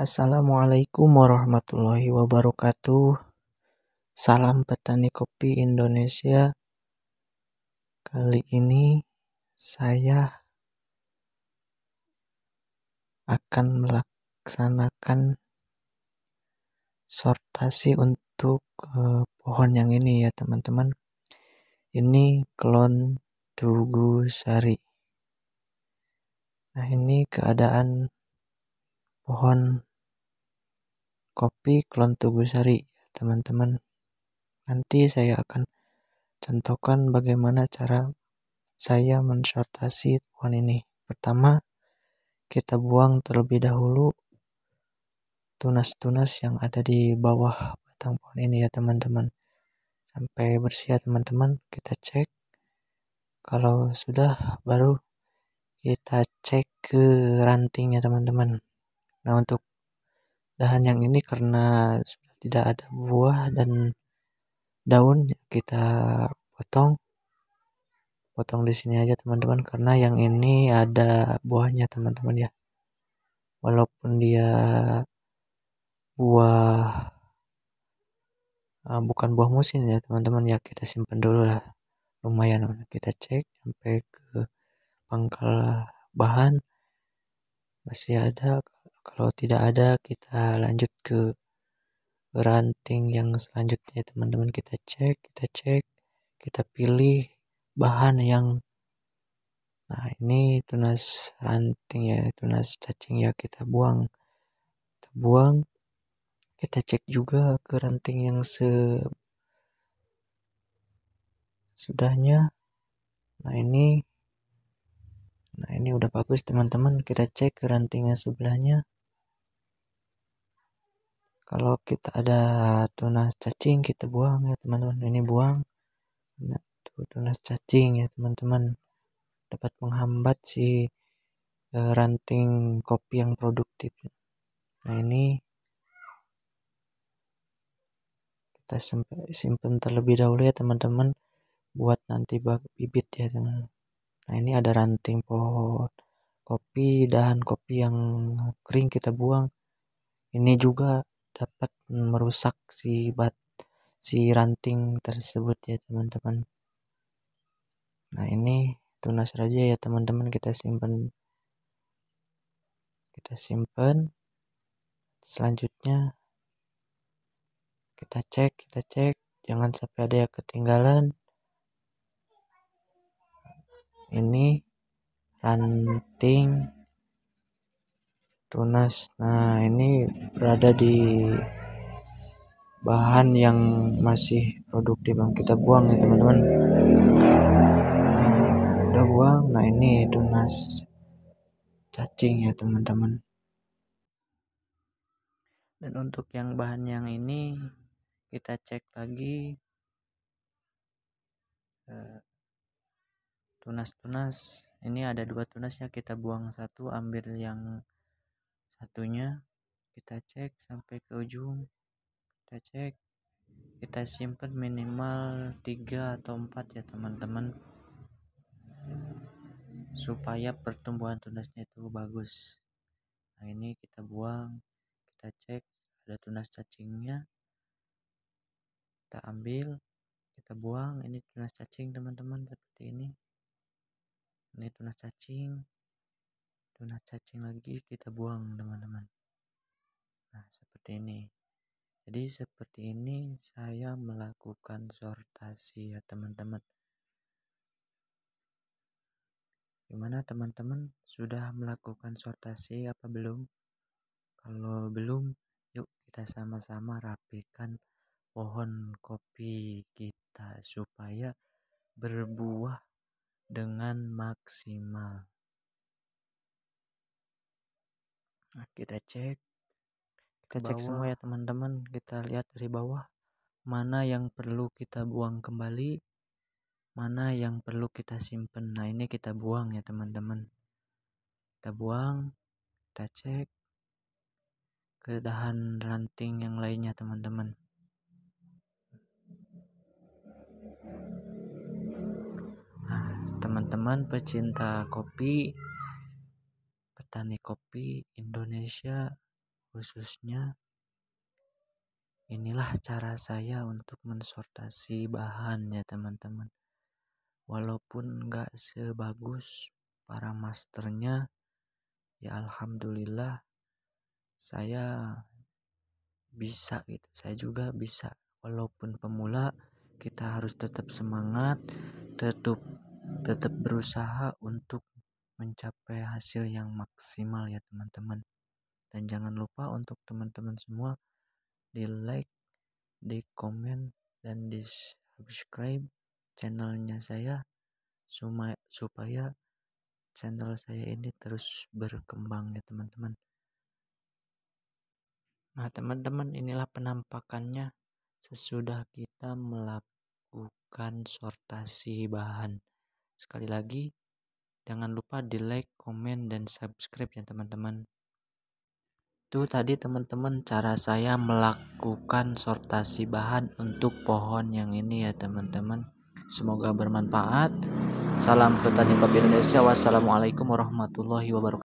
Assalamualaikum warahmatullahi wabarakatuh. Salam petani kopi Indonesia. Kali ini saya akan melaksanakan sortasi untuk eh, pohon yang ini ya teman-teman. Ini klon Tugu Sari. Nah, ini keadaan pohon kopi klon Tugu ya teman-teman. Nanti saya akan contohkan bagaimana cara saya mensortasi pohon ini. Pertama, kita buang terlebih dahulu tunas-tunas yang ada di bawah batang pohon ini ya teman-teman. Sampai bersih ya teman-teman, kita cek. Kalau sudah baru kita cek ke rantingnya teman-teman. Nah untuk dan yang ini karena sudah tidak ada buah dan daun kita potong potong di sini aja teman-teman karena yang ini ada buahnya teman-teman ya walaupun dia buah eh, bukan buah musim ya teman-teman ya kita simpan dulu lah lumayan kita cek sampai ke pangkal bahan masih ada kalau tidak ada, kita lanjut ke ranting yang selanjutnya teman-teman kita cek, kita cek, kita pilih bahan yang nah ini tunas ranting ya, tunas cacing ya kita buang. Kita buang. Kita cek juga ke ranting yang se sudahnya. Nah ini nah ini udah bagus teman-teman kita cek rantingnya sebelahnya kalau kita ada tunas cacing kita buang ya teman-teman ini buang nah, itu tunas cacing ya teman-teman dapat menghambat si eh, ranting kopi yang produktif nah ini kita simpen terlebih dahulu ya teman-teman buat nanti bibit ya teman-teman Nah, ini ada ranting pohon kopi, dan kopi yang kering kita buang. Ini juga dapat merusak si bat si ranting tersebut ya, teman-teman. Nah, ini tunas raja ya, teman-teman, kita simpan kita simpan selanjutnya kita cek kita cek jangan sampai ada yang ketinggalan ini ranting tunas nah ini berada di bahan yang masih produktif yang kita buang ya teman-teman udah buang nah ini tunas cacing ya teman-teman dan untuk yang bahan yang ini kita cek lagi eh, tunas-tunas ini ada dua tunasnya kita buang satu ambil yang satunya kita cek sampai ke ujung kita cek kita simpan minimal tiga atau empat ya teman-teman supaya pertumbuhan tunasnya itu bagus nah ini kita buang kita cek ada tunas cacingnya kita ambil kita buang ini tunas cacing teman-teman seperti ini ini tuna cacing tuna cacing lagi kita buang teman-teman nah seperti ini jadi seperti ini saya melakukan sortasi ya teman-teman gimana teman-teman sudah melakukan sortasi apa belum kalau belum yuk kita sama-sama rapikan pohon kopi kita supaya berbuah dengan maksimal. Nah, kita cek kita cek semua ya teman-teman kita lihat dari bawah mana yang perlu kita buang kembali mana yang perlu kita simpen nah ini kita buang ya teman-teman kita buang kita cek dahan ranting yang lainnya teman-teman teman-teman pecinta kopi, petani kopi Indonesia khususnya. Inilah cara saya untuk mensortasi bahan ya teman-teman. Walaupun nggak sebagus para masternya, ya alhamdulillah saya bisa gitu. Saya juga bisa walaupun pemula kita harus tetap semangat, tetap tetap berusaha untuk mencapai hasil yang maksimal ya teman-teman dan jangan lupa untuk teman-teman semua di like di komen dan di subscribe channelnya saya supaya channel saya ini terus berkembang ya teman-teman nah teman-teman inilah penampakannya sesudah kita melakukan sortasi bahan Sekali lagi, jangan lupa di like, komen, dan subscribe ya teman-teman. Itu tadi teman-teman cara saya melakukan sortasi bahan untuk pohon yang ini ya teman-teman. Semoga bermanfaat. Salam petani kopi Indonesia. Wassalamualaikum warahmatullahi wabarakatuh.